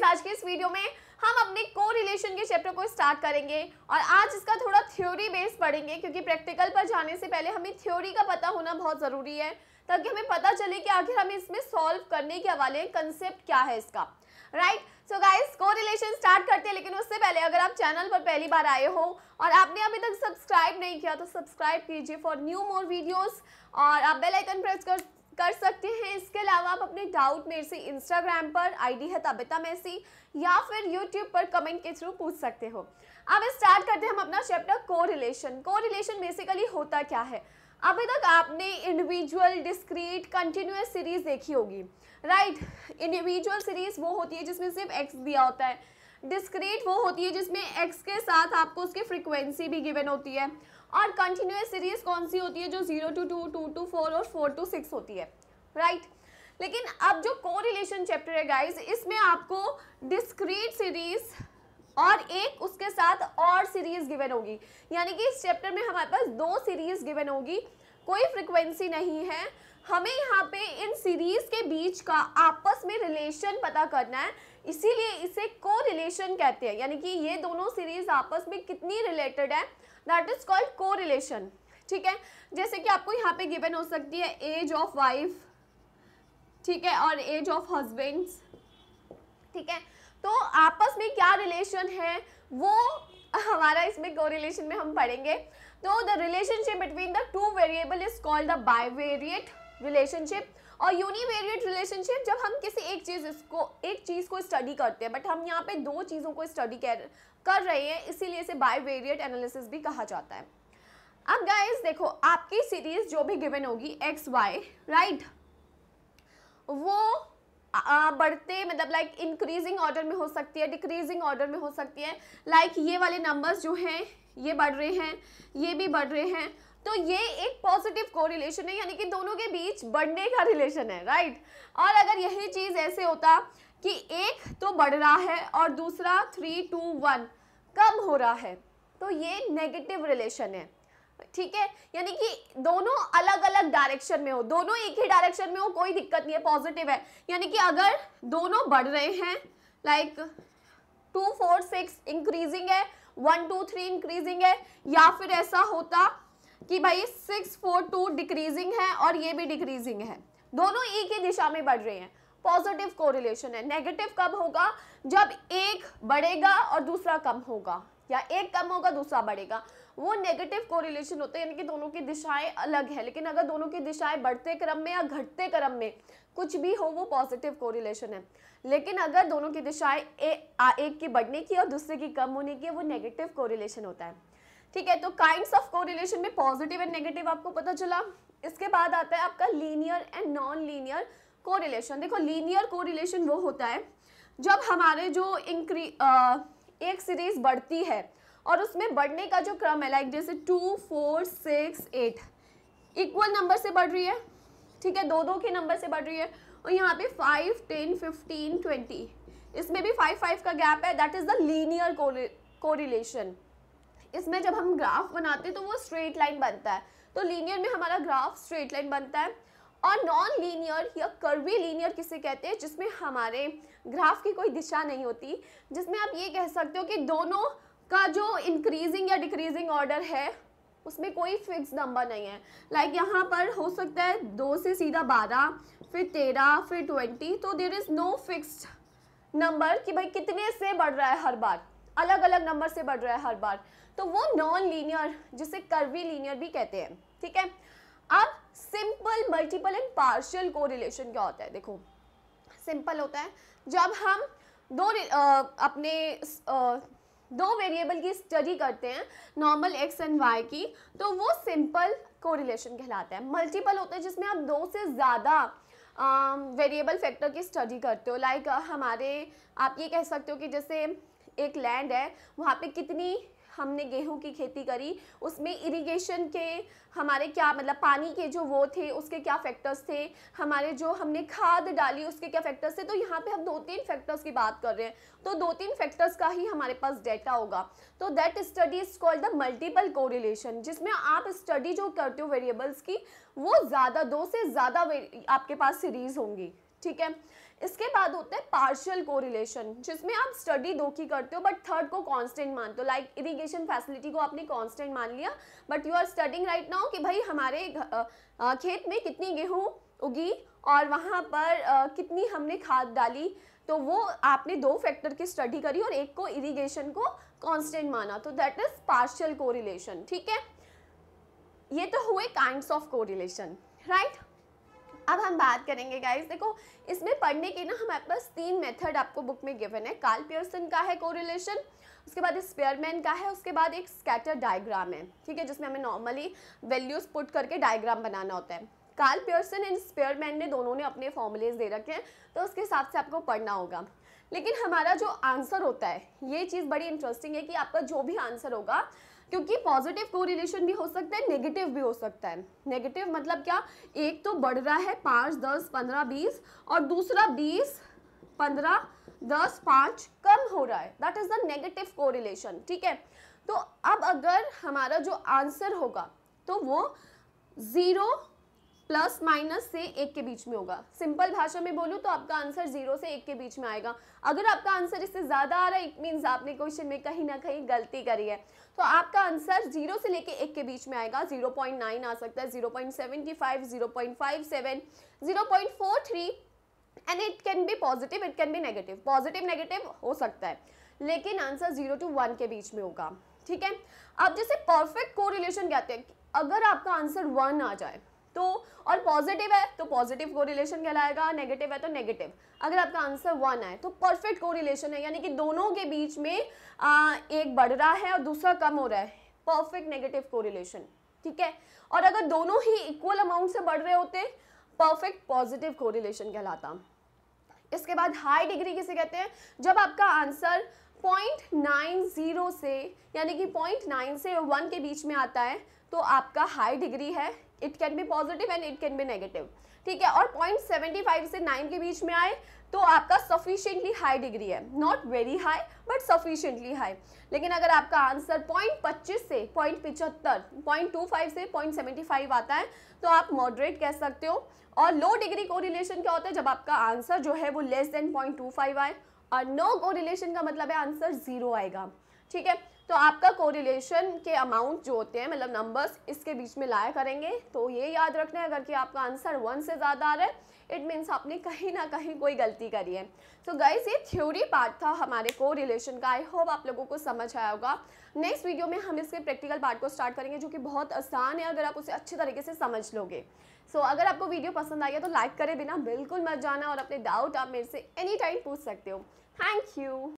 Guys आज के इस वीडियो में हम अपने को रिलेशन के चैप्टर को स्टार्ट करेंगे और आज इसका थोड़ा थ्योरी बेस पढ़ेंगे क्योंकि प्रैक्टिकल पर जाने से पहले हमें थ्योरी का पता होना बहुत ज़रूरी है ताकि हमें पता चले कि आखिर हमें इसमें सॉल्व करने के हवाले कंसेप्ट क्या है इसका right so guys correlation start करते हैं लेकिन उससे पहले अगर आप चैनल पर पहली बार आए हो और आपने अभी तक सब्सक्राइब नहीं किया तो सब्सक्राइब कीजिए फॉर न्यू मोर वीडियोस और आप बेल आइकन प्रेस कर कर सकते हैं इसके अलावा आप अपने डाउट मेरे से इंस्टाग्राम पर आईडी है तबिता मैसी या फिर यूट्यूब पर कमेंट के थ्रू पूछ सकते हो अब स्टार्ट करते हैं हम अपना चैप्टर को रिलेशन को रिलेशन बेसिकली होता क्या है अभी तक आपने इंडिविजुअल डिस्क्रीट कंटिन्यूस सीरीज देखी होगी राइट इंडिविजुअल सीरीज वो होती है जिसमें सिर्फ एक्स दिया होता है डिस्क्रीट वो होती है जिसमें एक्स के साथ आपको उसकी फ्रिक्वेंसी भी गिवन होती है और कंटिन्यूस सीरीज कौन सी होती है जो zero two two two two four और फोर टू सिक्स होती है राइट right? लेकिन अब जो को रिलेशन चैप्टर है गाइज इसमें आपको डिस्क्रीट सीरीज और एक उसके साथ और सीरीज गिवन होगी यानी कि इस चैप्टर में हमारे पास दो सीरीज गिवन होगी कोई फ्रिक्वेंसी नहीं है हमें यहाँ पे इन सीरीज के बीच का आपस में रिलेशन पता करना है इसीलिए इसे को रिलेशन कहते हैं यानी कि ये दोनों सीरीज आपस में कितनी रिलेटेड है that is called correlation ठीक है जैसे कि आपको यहाँ पे गिवन हो सकती है एज ऑफ वाइफ ठीक है और एज ऑफ हजबेंड्स ठीक है तो आपस में क्या रिलेशन है वो हमारा इसमें रिलेशन में हम पढ़ेंगे तो the relationship between the two variable is called the bi relationship और यूनिवेरिएट रिलेशनशिप जब हम किसी एक चीज़ इसको एक चीज़ को स्टडी करते हैं बट हम यहाँ पे दो चीज़ों को स्टडी कर कर रहे हैं इसीलिए इसे बाईवेरिएट एनालिसिस भी कहा जाता है अब गाइज देखो आपकी सीरीज जो भी गिवन होगी एक्स वाई राइट वो आ, बढ़ते मतलब लाइक इंक्रीजिंग ऑर्डर में हो सकती है डिक्रीजिंग ऑर्डर में हो सकती है लाइक like ये वाले नंबर्स जो हैं ये बढ़ रहे हैं ये भी बढ़ रहे हैं तो ये एक पॉजिटिव कोरिलेशन है यानी कि दोनों के बीच बढ़ने का रिलेशन है राइट और अगर यही चीज़ ऐसे होता कि एक तो बढ़ रहा है और दूसरा थ्री टू वन कम हो रहा है तो ये नेगेटिव रिलेशन है ठीक है यानी कि दोनों अलग अलग डायरेक्शन में हो दोनों एक ही डायरेक्शन में हो कोई दिक्कत नहीं है पॉजिटिव है यानी कि अगर दोनों बढ़ रहे हैं like two four six increasing है वन टू थ्री इंक्रीजिंग है या फिर ऐसा होता कि भाई सिक्स फोर टू डिक्रीजिंग है और ये भी डिक्रीजिंग है दोनों ई की दिशा में बढ़ रहे हैं पॉजिटिव कोरिलेशन है नेगेटिव कब होगा जब एक बढ़ेगा और दूसरा कम होगा या एक कम होगा दूसरा बढ़ेगा वो नेगेटिव कोरिलेशन होते हैं यानी कि दोनों की दिशाएं अलग है लेकिन अगर दोनों की दिशाएं बढ़ते क्रम में या घटते क्रम में कुछ भी हो वो पॉजिटिव कोरिलेशन है लेकिन अगर दोनों की दिशाएं एक की बढ़ने की और दूसरे की कम होने की वो नेगेटिव कोरिलेशन होता है ठीक है तो काइंड ऑफ कोरिलेशन में पॉजिटिव एंड नेगेटिव आपको पता चला इसके बाद आता है आपका linear and non linear correlation देखो लीनियर कोरिलेशन वो होता है जब हमारे जो इंक्री एक सीरीज बढ़ती है और उसमें बढ़ने का जो क्रम है लाइक जैसे two four six eight equal number से बढ़ रही है ठीक है दो दो के नंबर से बढ़ रही है और यहाँ पे फाइव टेन फिफ्टीन ट्वेंटी इसमें भी फाइव फाइव का गैप है that is the linear correlation इसमें जब हम ग्राफ बनाते हैं तो वो स्ट्रेट लाइन बनता है तो लीनियर में हमारा ग्राफ स्ट्रेट लाइन बनता है और नॉन लीनियर या कर्वी लीनियर किसे कहते हैं जिसमें हमारे ग्राफ की कोई दिशा नहीं होती जिसमें आप ये कह सकते हो कि दोनों का जो इंक्रीजिंग या डिक्रीजिंग ऑर्डर है उसमें कोई फिक्स नंबर नहीं है लाइक like यहाँ पर हो सकता है दो से सीधा बारह फिर तेरह फिर ट्वेंटी तो there is no fixed number कि भाई कितने से बढ़ रहा है हर बार अलग अलग नंबर से बढ़ रहा है हर बार तो वो नॉन लीनियर जिसे कर्वी लीनियर भी कहते हैं ठीक है अब simple multiple and partial correlation क्या होता है देखो सिंपल होता है जब हम दो आ, अपने आ, दो वेरिएबल की स्टडी करते हैं नॉर्मल एक्स एंड वाई की तो वो सिंपल कोरिलेशन कहलाता है मल्टीपल होता है जिसमें आप दो से ज़्यादा वेरिएबल फैक्टर की स्टडी करते हो लाइक like, हमारे आप ये कह सकते हो कि जैसे एक लैंड है वहाँ पे कितनी हमने गेहूं की खेती करी उसमें इरिगेशन के हमारे क्या मतलब पानी के जो वो थे उसके क्या फैक्टर्स थे हमारे जो हमने खाद डाली उसके क्या फैक्टर्स थे तो यहाँ पे हम दो तीन फैक्टर्स की बात कर रहे हैं तो दो तीन फैक्टर्स का ही हमारे पास डेटा होगा तो that study is called the multiple correlation जिसमें आप स्टडी जो करते हो वेरिएबल्स की वो ज़्यादा दो से ज़्यादा आपके पास सीरीज होंगी ठीक है इसके बाद होता है पार्शियल रिलेशन जिसमें आप स्टडी दो की करते हो बट थर्ड को कांस्टेंट मानते हो लाइक इरिगेशन फैसिलिटी को आपने कांस्टेंट मान लिया but you are studying right now कि भाई हमारे खेत में कितनी गेहूँ उगी और वहाँ पर कितनी हमने खाद डाली तो वो आपने दो फैक्टर की स्टडी करी और एक को इरीगेशन को कॉन्स्टेंट माना तो दैट इज पार्शियल कोरिलेशन ठीक है ये तो हुए काइंड्स ऑफ कोरिलेशन राइट अब हम बात करेंगे गाइज देखो इसमें पढ़ने के ना हमारे पास तीन मेथड आपको बुक में गिवन है कार्ल पियर्सन का है कोरिलेशन उसके बाद स्पेयरमैन का है उसके बाद एक स्कैटर डायग्राम है ठीक है जिसमें हमें नॉर्मली वैल्यूज़ पुट करके डायग्राम बनाना होता है कार्ल पियर्सन एंड स्पेयरमैन ने दोनों ने अपने फॉर्मुलेज दे रखे हैं तो उसके हिसाब से आपको पढ़ना होगा लेकिन हमारा जो आंसर होता है ये चीज़ बड़ी इंटरेस्टिंग है कि आपका जो भी आंसर होगा क्योंकि पॉजिटिव कोरिलेशन भी हो सकता है नेगेटिव भी हो सकता है नेगेटिव मतलब क्या एक तो बढ़ रहा है पाँच दस पंद्रह बीस और दूसरा बीस पंद्रह दस पाँच कम हो रहा है that is the negative correlation ठीक है तो अब अगर हमारा जो आंसर होगा तो वो ज़ीरो प्लस माइनस से एक के बीच में होगा सिंपल भाषा में बोलूँ तो आपका आंसर जीरो से एक के बीच में आएगा अगर आपका आंसर इससे ज़्यादा आ रहा है इट मीन्स आपने क्वेश्चन में कहीं ना कहीं गलती करी है तो आपका आंसर जीरो से लेके एक के बीच में आएगा जीरो पॉइंट नाइन आ सकता है zero point seventy five zero point five seven zero point four three and it can be positive it can be negative positive negative हो सकता है लेकिन आंसर जीरो टू वन के बीच में होगा ठीक है अब जैसे परफेक्ट कोरिलेशन कहते हैं अगर आपका आंसर वन आ जाए तो और पॉजिटिव है तो पॉजिटिव रिलेशन कहलाएगा नेगेटिव है तो नेगेटिव अगर आपका आंसर वन है तो परफेक्ट रिलेशन है यानी कि दोनों के बीच में आ, एक बढ़ रहा है और दूसरा कम हो रहा है परफेक्ट नेगेटिव को ठीक है और अगर दोनों ही इक्वल अमाउंट से बढ़ रहे होते परफेक्ट पॉजिटिव को कहलाता इसके बाद हाई डिग्री किसे कहते हैं जब आपका आंसर पॉइंट नाइन ज़ीरो से यानी कि पॉइंट नाइन से वन के बीच में आता है तो आपका हाई डिग्री है it can be positive and it can be negative ठीक है और पॉइंट सेवेंटी फाइव से नाइन के बीच में आए तो आपका सफिशियंटली हाई डिग्री है not very high but sufficiently high लेकिन अगर आपका आंसर पॉइंट पच्चीस से पॉइंट पिचहत्तर पॉइंट टू फाइव से पॉइंट सेवेंटी फाइव आता है तो आप मॉडरेट कह सकते हो और लो डिग्री कोरिलेशन क्या होता है जब आपका आंसर जो है वो less than point two five आए और नो रिलेशन का मतलब है आंसर ज़ीरो आएगा ठीक है तो आपका कोरिलेशन के अमाउंट जो होते हैं मतलब नंबर्स इसके बीच में लाया करेंगे तो ये याद रखना है अगर कि आपका आंसर वन से ज़्यादा आ रहा है इट मीन्स आपने कहीं ना कहीं कोई गलती करी है तो so गाइज ये थ्योरी पार्ट था हमारे को रिलेशन का आई होप आप लोगों को समझ आया होगा नेक्स्ट वीडियो में हम इसके प्रैक्टिकल पार्ट को स्टार्ट करेंगे जो कि बहुत आसान है अगर आप उसे अच्छे तरीके से समझ लोगे सो so, अगर आपको वीडियो पसंद आई है तो लाइक करे बिना बिल्कुल मत जाना और अपने डाउट आप मेरे से एनी टाइम पूछ सकते हो थैंक यू